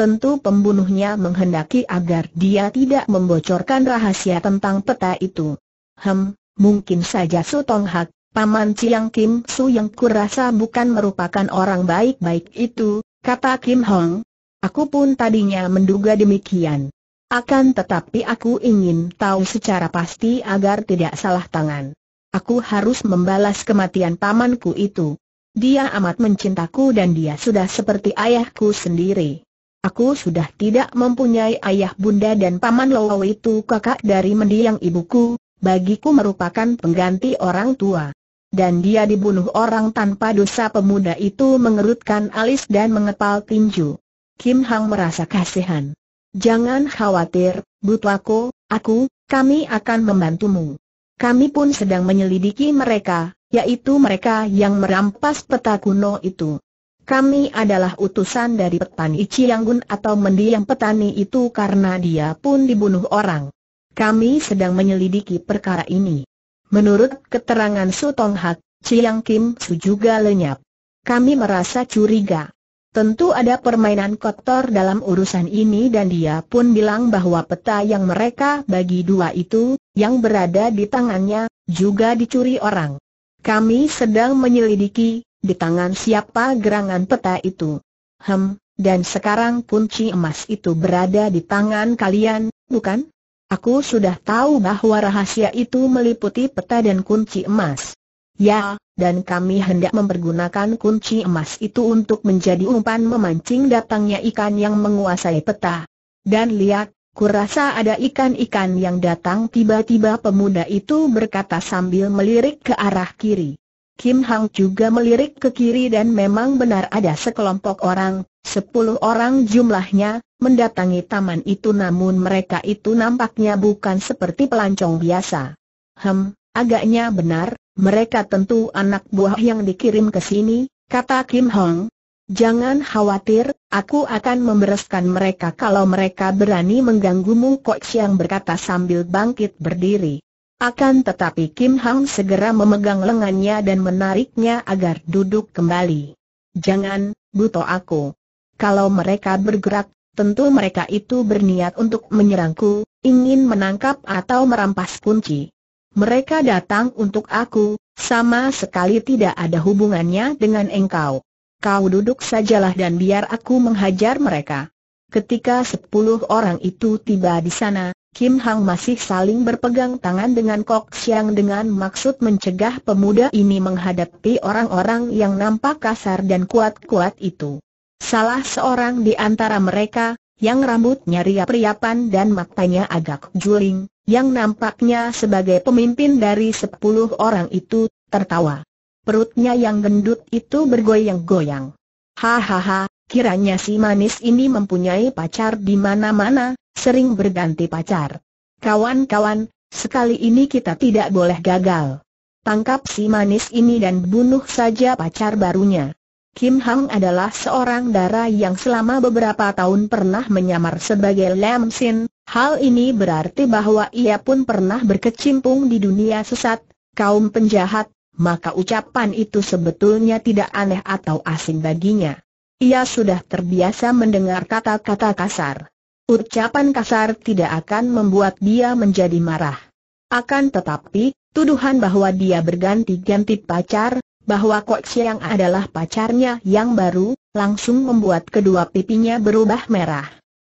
Tentu pembunuhnya menghendaki agar dia tidak membocorkan rahasia tentang peta itu. Hem, mungkin saja Tong Hak, Paman Chiang Kim Su yang kurasa bukan merupakan orang baik-baik itu, kata Kim Hong, Aku pun tadinya menduga demikian. Akan tetapi aku ingin tahu secara pasti agar tidak salah tangan. Aku harus membalas kematian pamanku itu. Dia amat mencintaku dan dia sudah seperti ayahku sendiri. Aku sudah tidak mempunyai ayah bunda dan paman Lowo itu kakak dari mendiang ibuku, bagiku merupakan pengganti orang tua. Dan dia dibunuh orang tanpa dosa pemuda itu mengerutkan alis dan mengepal tinju. Kim Hang merasa kasihan. Jangan khawatir, Butwako, aku, kami akan membantumu. Kami pun sedang menyelidiki mereka, yaitu mereka yang merampas peta kuno itu. Kami adalah utusan dari petani Gun atau mendiang petani itu karena dia pun dibunuh orang. Kami sedang menyelidiki perkara ini. Menurut keterangan Sutong Hak, Chiang Kim Su juga lenyap. Kami merasa curiga. Tentu ada permainan kotor dalam urusan ini dan dia pun bilang bahwa peta yang mereka bagi dua itu, yang berada di tangannya, juga dicuri orang. Kami sedang menyelidiki, di tangan siapa gerangan peta itu. Hem, dan sekarang kunci emas itu berada di tangan kalian, bukan? Aku sudah tahu bahwa rahasia itu meliputi peta dan kunci emas. Ya, dan kami hendak mempergunakan kunci emas itu untuk menjadi umpan memancing datangnya ikan yang menguasai peta. Dan lihat, kurasa ada ikan-ikan yang datang tiba-tiba pemuda itu berkata sambil melirik ke arah kiri. Kim Hang juga melirik ke kiri dan memang benar ada sekelompok orang, sepuluh orang jumlahnya, mendatangi taman itu namun mereka itu nampaknya bukan seperti pelancong biasa. Hem, agaknya benar, mereka tentu anak buah yang dikirim ke sini, kata Kim Hong. Jangan khawatir, aku akan membereskan mereka kalau mereka berani mengganggumu Kok Siang berkata sambil bangkit berdiri. Akan tetapi Kim Hong segera memegang lengannya dan menariknya agar duduk kembali. Jangan, buto aku. Kalau mereka bergerak, tentu mereka itu berniat untuk menyerangku, ingin menangkap atau merampas kunci. Mereka datang untuk aku, sama sekali tidak ada hubungannya dengan engkau. Kau duduk sajalah dan biar aku menghajar mereka. Ketika sepuluh orang itu tiba di sana, Kim Hang masih saling berpegang tangan dengan Kok Siang dengan maksud mencegah pemuda ini menghadapi orang-orang yang nampak kasar dan kuat-kuat itu. Salah seorang di antara mereka, yang rambutnya riap-riapan dan matanya agak juling, yang nampaknya sebagai pemimpin dari sepuluh orang itu, tertawa. Perutnya yang gendut itu bergoyang-goyang. Hahaha, kiranya si manis ini mempunyai pacar di mana-mana, sering berganti pacar. Kawan-kawan, sekali ini kita tidak boleh gagal. Tangkap si manis ini dan bunuh saja pacar barunya. Kim Hang adalah seorang dara yang selama beberapa tahun pernah menyamar sebagai Lam Sin. Hal ini berarti bahwa ia pun pernah berkecimpung di dunia sesat, kaum penjahat, maka ucapan itu sebetulnya tidak aneh atau asing baginya. Ia sudah terbiasa mendengar kata-kata kasar. Ucapan kasar tidak akan membuat dia menjadi marah. Akan tetapi, tuduhan bahwa dia berganti-ganti pacar, bahwa Kok Siang adalah pacarnya yang baru, langsung membuat kedua pipinya berubah merah.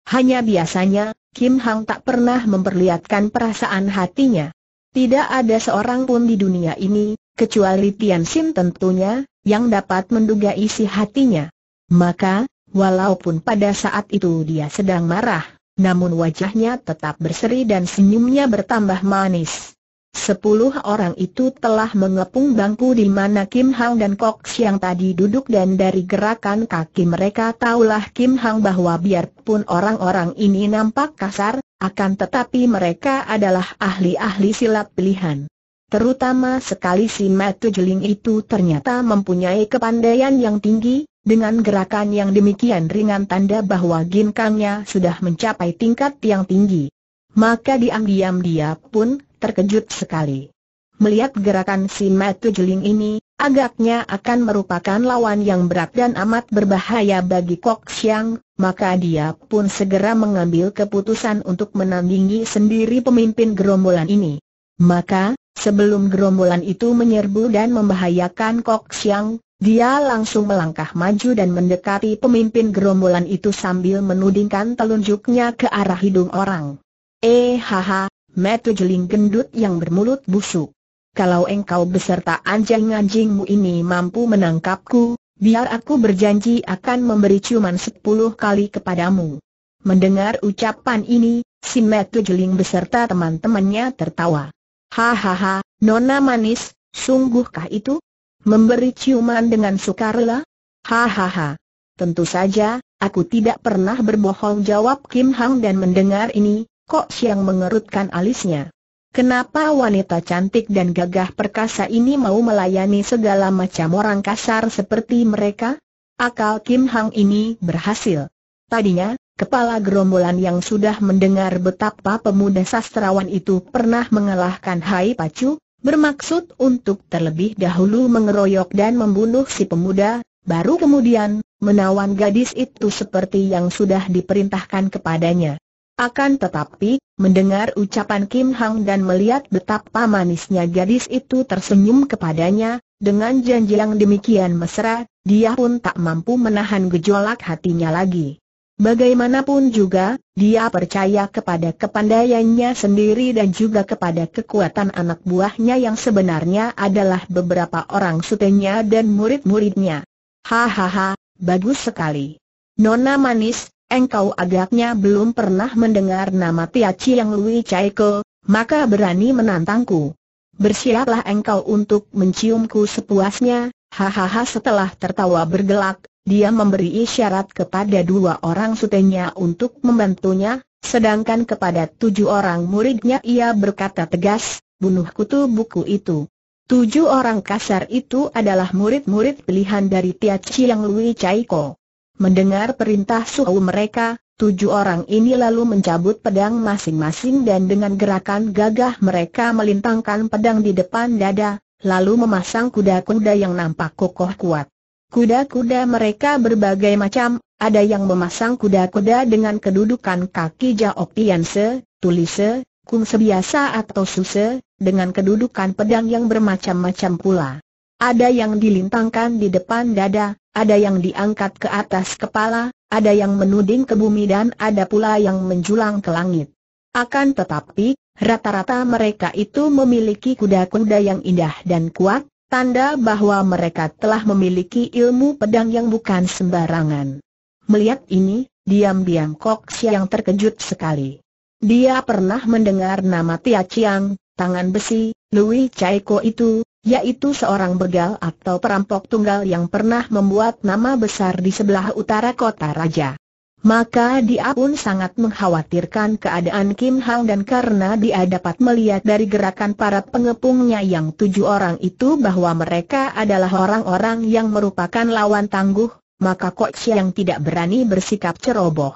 Hanya biasanya, Kim Hang tak pernah memperlihatkan perasaan hatinya. Tidak ada seorang pun di dunia ini, kecuali Tian Sim tentunya, yang dapat menduga isi hatinya. Maka, walaupun pada saat itu dia sedang marah, namun wajahnya tetap berseri dan senyumnya bertambah manis. Sepuluh orang itu telah mengepung bangku di mana Kim Hang dan Kok Siang tadi duduk dan dari gerakan kaki mereka tahulah Kim Hang bahwa biarpun orang-orang ini nampak kasar, akan tetapi mereka adalah ahli-ahli silat pilihan. Terutama sekali si Matu Jeling itu ternyata mempunyai kepandaian yang tinggi, dengan gerakan yang demikian ringan tanda bahwa ginkangnya sudah mencapai tingkat yang tinggi. Maka diam-diam dia pun terkejut sekali. Melihat gerakan si Matu Jeling ini, agaknya akan merupakan lawan yang berat dan amat berbahaya bagi Kok Siang, maka dia pun segera mengambil keputusan untuk menandingi sendiri pemimpin gerombolan ini. Maka, sebelum gerombolan itu menyerbu dan membahayakan Kok Siang, dia langsung melangkah maju dan mendekati pemimpin gerombolan itu sambil menudingkan telunjuknya ke arah hidung orang. Eh haha, metu jeling gendut yang bermulut busuk. Kalau engkau beserta anjing-anjingmu ini mampu menangkapku, biar aku berjanji akan memberi ciuman sepuluh kali kepadamu. Mendengar ucapan ini, si metu jeling beserta teman-temannya tertawa. Hahaha, nona manis, sungguhkah itu? Memberi ciuman dengan sukarela? Hahaha. Tentu saja, aku tidak pernah berbohong jawab Kim Hang dan mendengar ini, Kok Siang mengerutkan alisnya. Kenapa wanita cantik dan gagah perkasa ini mau melayani segala macam orang kasar seperti mereka? Akal Kim Hang ini berhasil. Tadinya, kepala gerombolan yang sudah mendengar betapa pemuda sastrawan itu pernah mengalahkan Hai Pacu, bermaksud untuk terlebih dahulu mengeroyok dan membunuh si pemuda, baru kemudian menawan gadis itu seperti yang sudah diperintahkan kepadanya. Akan tetapi, mendengar ucapan Kim Hang dan melihat betapa manisnya gadis itu tersenyum kepadanya, dengan janji yang demikian mesra, dia pun tak mampu menahan gejolak hatinya lagi. Bagaimanapun juga, dia percaya kepada kepandaiannya sendiri dan juga kepada kekuatan anak buahnya yang sebenarnya adalah beberapa orang sutenya dan murid-muridnya. Hahaha, bagus sekali. Nona manis, engkau agaknya belum pernah mendengar nama Tia Chiang Lui Chai Ke, maka berani menantangku. Bersiaplah engkau untuk menciumku sepuasnya, hahaha setelah tertawa bergelak, dia memberi isyarat kepada dua orang sutenya untuk membantunya, sedangkan kepada tujuh orang muridnya ia berkata tegas, bunuh kutu buku itu. Tujuh orang kasar itu adalah murid-murid pilihan dari Tia Chiang Lui Chai Ko. Mendengar perintah suhu mereka, tujuh orang ini lalu mencabut pedang masing-masing dan dengan gerakan gagah mereka melintangkan pedang di depan dada, lalu memasang kuda-kuda yang nampak kokoh kuat. Kuda-kuda mereka berbagai macam, ada yang memasang kuda-kuda dengan kedudukan kaki jaok tianse, tulise, kung sebiasa atau suse, dengan kedudukan pedang yang bermacam-macam pula. Ada yang dilintangkan di depan dada, ada yang diangkat ke atas kepala, ada yang menuding ke bumi dan ada pula yang menjulang ke langit. Akan tetapi, rata-rata mereka itu memiliki kuda-kuda yang indah dan kuat, tanda bahwa mereka telah memiliki ilmu pedang yang bukan sembarangan. Melihat ini, diam-diam Kok Siang terkejut sekali. Dia pernah mendengar nama Tia Chiang, tangan besi, Louis Chai itu, yaitu seorang begal atau perampok tunggal yang pernah membuat nama besar di sebelah utara kota raja. Maka dia pun sangat mengkhawatirkan keadaan Kim Hang dan karena dia dapat melihat dari gerakan para pengepungnya yang tujuh orang itu bahwa mereka adalah orang-orang yang merupakan lawan tangguh, maka Kok yang tidak berani bersikap ceroboh.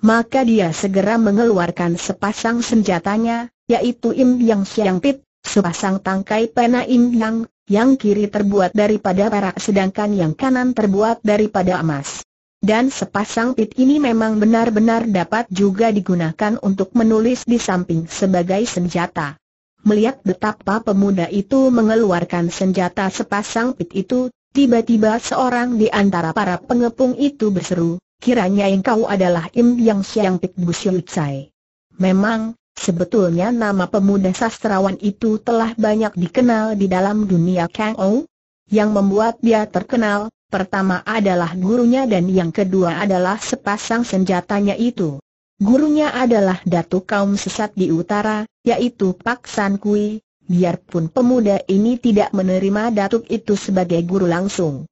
Maka dia segera mengeluarkan sepasang senjatanya, yaitu Im Yang Siang Pit, Sepasang tangkai pena im yang kiri terbuat daripada perak sedangkan yang kanan terbuat daripada emas. Dan sepasang pit ini memang benar-benar dapat juga digunakan untuk menulis di samping sebagai senjata. Melihat betapa pemuda itu mengeluarkan senjata sepasang pit itu, tiba-tiba seorang di antara para pengepung itu berseru, kiranya engkau adalah Im Yang Siang Pit Busyutsai. Memang, Sebetulnya nama pemuda sastrawan itu telah banyak dikenal di dalam dunia Kang Ou. Yang membuat dia terkenal, pertama adalah gurunya dan yang kedua adalah sepasang senjatanya itu. Gurunya adalah datuk kaum sesat di utara, yaitu Pak San Kui, biarpun pemuda ini tidak menerima datuk itu sebagai guru langsung.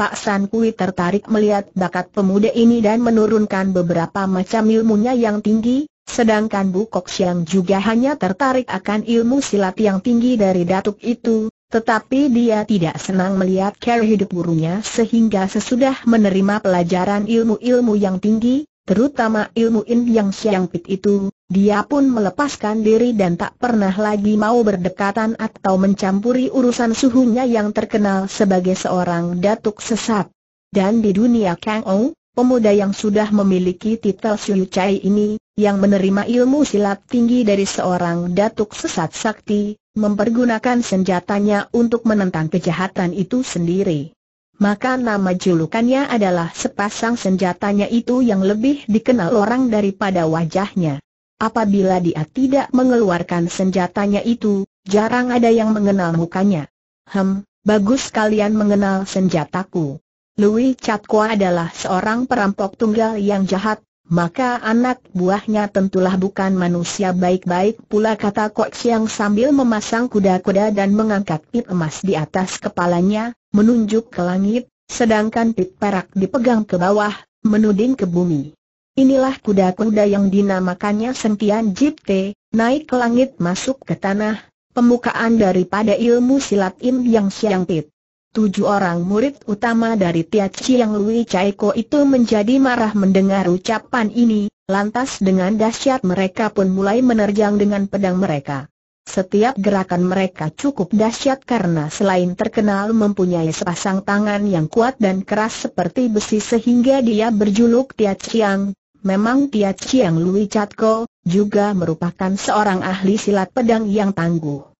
Pak San Kui tertarik melihat bakat pemuda ini dan menurunkan beberapa macam ilmunya yang tinggi, Sedangkan bu Kok Siang juga hanya tertarik akan ilmu silat yang tinggi dari datuk itu, tetapi dia tidak senang melihat cara hidup gurunya sehingga sesudah menerima pelajaran ilmu-ilmu yang tinggi, terutama ilmu In Yang Siang Pit itu, dia pun melepaskan diri dan tak pernah lagi mau berdekatan atau mencampuri urusan suhunya yang terkenal sebagai seorang datuk sesat. Dan di dunia Kang Ou, pemuda yang sudah memiliki titel Siu Chai ini, yang menerima ilmu silat tinggi dari seorang datuk sesat sakti, mempergunakan senjatanya untuk menentang kejahatan itu sendiri. Maka nama julukannya adalah sepasang senjatanya itu yang lebih dikenal orang daripada wajahnya. Apabila dia tidak mengeluarkan senjatanya itu, jarang ada yang mengenal mukanya. Hem, bagus kalian mengenal senjataku. Louis Chatkwa adalah seorang perampok tunggal yang jahat, maka anak buahnya tentulah bukan manusia baik-baik pula kata Kok Siang sambil memasang kuda-kuda dan mengangkat pit emas di atas kepalanya, menunjuk ke langit, sedangkan pit perak dipegang ke bawah, menuding ke bumi. Inilah kuda-kuda yang dinamakannya Sentian jip Te, naik ke langit masuk ke tanah, pemukaan daripada ilmu silat Im Yang Siang Pit. Tujuh orang murid utama dari Tia Chiang Lui Chai Ko itu menjadi marah mendengar ucapan ini, lantas dengan dahsyat mereka pun mulai menerjang dengan pedang mereka. Setiap gerakan mereka cukup dahsyat karena selain terkenal mempunyai sepasang tangan yang kuat dan keras seperti besi sehingga dia berjuluk Tia Chiang. Memang Tia Chiang Lui Chai Ko juga merupakan seorang ahli silat pedang yang tangguh.